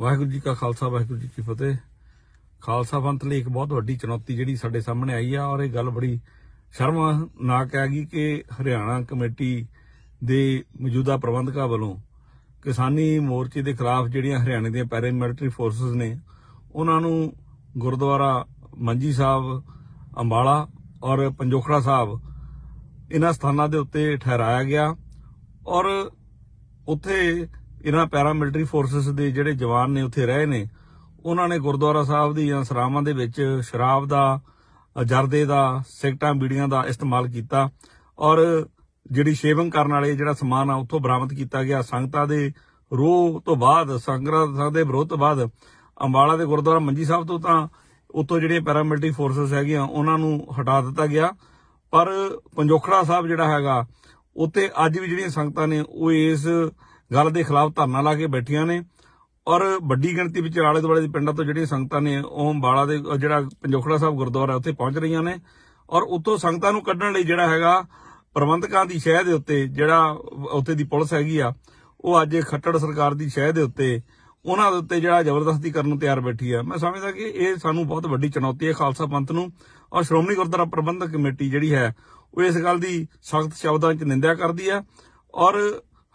ਵਾਹਿਗੁਰੂ ਜੀ ਕਾ ਖਾਲਸਾ ਵਾਹਿਗੁਰੂ ਜੀ ਕੀ ਫਤਿਹ ਖਾਲਸਾ ਪੰਥ ਲਈ ਇੱਕ ਬਹੁਤ ਵੱਡੀ ਚੁਣੌਤੀ ਜਿਹੜੀ ਸਾਡੇ ਸਾਹਮਣੇ ਆਈ ਆ ਔਰ ਇਹ ਗੱਲ ਬੜੀ ਸ਼ਰਮਨਾਕ ਹੈਗੀ ਕਿ ਹਰਿਆਣਾ ਕਮੇਟੀ ਦੇ ਮੌਜੂਦਾ ਪ੍ਰਬੰਧਕਾਂ ਵੱਲੋਂ ਕਿਸਾਨੀ ਮੋਰਚੇ ਦੇ ਖਿਲਾਫ ਜਿਹੜੀਆਂ ਹਰਿਆਣੇ ਦੀਆਂ ਪੈਰਾ ਮਿਲਟਰੀ ਫੋਰਸਸ ਨੇ ਉਹਨਾਂ ਨੂੰ ਗੁਰਦੁਆਰਾ ਮੰਜੀ ਸਾਹਿਬ ਅੰਬਾਲਾ ਔਰ ਪੰਜੋਖੜਾ ਸਾਹਿਬ ਇਹਨਾਂ ਸਥਾਨਾਂ ਦੇ ਉੱਤੇ ਠਹਿਰਾਇਆ ਗਿਆ ਔਰ ਉੱਥੇ ਇਹਨਾਂ ਪੈਰਾ ਮਿਲਟਰੀ ਫੋਰਸਸ ਦੇ ਜਿਹੜੇ ਜਵਾਨ ਨੇ ਉੱਥੇ ਰਹੇ ਨੇ ਉਹਨਾਂ ਨੇ ਗੁਰਦੁਆਰਾ ਸਾਹਿਬ ਦੀ ਜਾਂ ਸਰਾਵਾਂ ਦੇ ਵਿੱਚ ਸ਼ਰਾਬ ਦਾ ਜਰਦੇ ਦਾ ਸਿਗਟਾਂ ਬੀੜੀਆਂ ਦਾ ਇਸਤੇਮਾਲ ਕੀਤਾ ਔਰ ਜਿਹੜੀ ਸ਼ੇਵਿੰਗ ਕਰਨ ਵਾਲੇ ਜਿਹੜਾ ਸਮਾਨ ਆ ਉੱਥੋਂ ਬਰਾਮਦ ਕੀਤਾ ਗਿਆ ਸੰਗਤਾਂ ਦੇ ਰੋਹ ਤੋਂ ਬਾਅਦ ਸੰਗਤਾਂ ਦੇ ਵਿਰੋਧ ਤੋਂ ਬਾਅਦ ਅੰਬਾਲਾ ਦੇ ਗੁਰਦੁਆਰਾ ਮੰਜੀ ਸਾਹਿਬ ਤੋਂ ਤਾਂ ਉੱਥੋਂ ਜਿਹੜੇ ਪੈਰਾਮਿਲਟਰੀ ਫੋਰਸਸ ਹੈਗੀਆਂ ਉਹਨਾਂ ਨੂੰ ਹਟਾ ਦਿੱਤਾ ਗਿਆ ਪਰ ਪੰਜੋਖੜਾ ਸਾਹਿਬ ਜਿਹੜਾ ਹੈਗਾ ਉੱਤੇ ਅੱਜ ਵੀ ਜਿਹੜੀਆਂ ਸੰਗਤਾਂ ਨੇ ਉਹ ਇਸ ਗੱਲ ਦੇ ਖਿਲਾਫ ਧਰਨਾ ਲਾ ਕੇ ਬੈਠੀਆਂ ਨੇ ਔਰ ਵੱਡੀ ਗਿਣਤੀ ਵਿੱਚ ਆਲੇ ਦੁਆਲੇ ਦੇ ਪਿੰਡਾਂ ਤੋਂ ਜਿਹੜੀਆਂ ਸੰਗਤਾਂ ਨੇ ਉਹ ਅੰਬਾਲਾ ਦੇ ਜਿਹੜਾ ਪੰਜੋਖੜਾ ਸਾਹਿਬ ਗੁਰਦੁਆਰਾ ਉੱਥੇ ਪਹੁੰਚ ਰਹੀਆਂ ਨੇ ਔਰ ਉੱਥੋਂ ਸੰਗਤਾਂ ਨੂੰ ਕੱਢਣ ਲਈ ਜਿਹੜਾ ਹੈਗਾ ਪ੍ਰਬੰਧਕਾਂ ਦੀ ਸ਼ਹਿ ਦੇ ਉੱਤੇ ਜਿਹੜਾ ਉੱਥੇ ਦੀ ਪੁਲਿਸ ਹੈਗੀ ਆ ਉਹ ਅੱਜ ਖੱਟੜ ਸਰਕਾਰ ਦੀ ਸ਼ਹਿ ਦੇ ਉੱਤੇ ਉਹਨਾਂ ਦੇ ਉੱਤੇ ਜਿਹੜਾ ਜ਼ਬਰਦਸਤੀ ਕਰਨ ਨੂੰ ਤਿਆਰ ਬੈਠੀ ਆ ਮੈਂ ਸਮਝਦਾ ਕਿ ਇਹ ਸਾਨੂੰ ਬਹੁਤ ਵੱਡੀ ਚੁਣੌਤੀ ਹੈ ਖਾਲਸਾ ਪੰਥ ਨੂੰ ਔਰ ਸ਼੍ਰੋਮਣੀ ਗੁਰਦੁਆਰਾ ਪ੍ਰਬੰਧਕ ਕਮੇਟੀ ਜਿਹੜੀ ਹੈ ਉਹ ਇਸ ਗੱਲ ਦੀ ਸਖਤ ਸ਼ਬਦਾਂ 'ਚ ਨਿੰਦਿਆ ਕਰਦੀ ਆ ਔਰ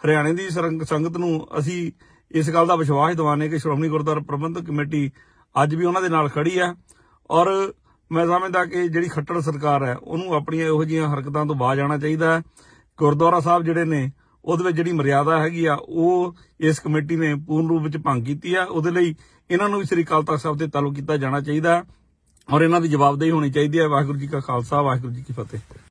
ਹਰਿਆਣੇ ਦੀ ਸੰਗਤ ਨੂੰ ਅਸੀਂ ਇਸ ਗੱਲ ਦਾ ਵਿਸ਼ਵਾਸ ਦਿਵਾਨੇ ਕਿ ਸ਼੍ਰੋਮਣੀ ਗੁਰਦੁਆਰਾ ਪ੍ਰਬੰਧਕ ਕਮੇਟੀ ਅੱਜ ਵੀ ਉਹਨਾਂ ਦੇ ਨਾਲ ਖੜੀ ਹੈ ਔਰ ਮੈਂ ਸਮਝਦਾ ਕਿ ਜਿਹੜੀ ਖੱਟੜ ਸਰਕਾਰ ਹੈ ਉਹਨੂੰ ਆਪਣੀਆਂ ਇਹੋ ਜਿਹੀਆਂ ਹਰਕਤਾਂ ਤੋਂ ਬਾਹਰ ਜਾਣਾ ਚਾਹੀਦਾ ਹੈ ਗੁਰਦੁਆਰਾ ਸਾਹਿਬ ਜਿਹੜੇ ਨੇ ਉਹਦੇ ਵਿੱਚ ਜਿਹੜੀ ਮਰਿਆਦਾ ਹੈਗੀ ਆ ਉਹ ਇਸ ਕਮੇਟੀ ਨੇ ਪੂਰਨ ਰੂਪ ਵਿੱਚ ਭੰਗ ਕੀਤੀ ਆ ਉਹਦੇ ਲਈ ਇਹਨਾਂ ਨੂੰ ਵੀ ਸ੍ਰੀ ਅਕਾਲ ਤਖਤ ਸਾਹਿਬ ਦੇ ਤਾਲੁਕ ਕੀਤਾ ਜਾਣਾ ਚਾਹੀਦਾ ਔਰ ਇਹਨਾਂ ਦੀ ਜਵਾਬਦੇਹੀ ਹੋਣੀ ਚਾਹੀਦੀ ਹੈ ਵਾਹਿਗੁਰੂ ਜੀ ਕਾ ਖਾਲਸਾ ਵਾਹਿਗੁਰੂ ਜੀ ਕੀ ਫਤਿਹ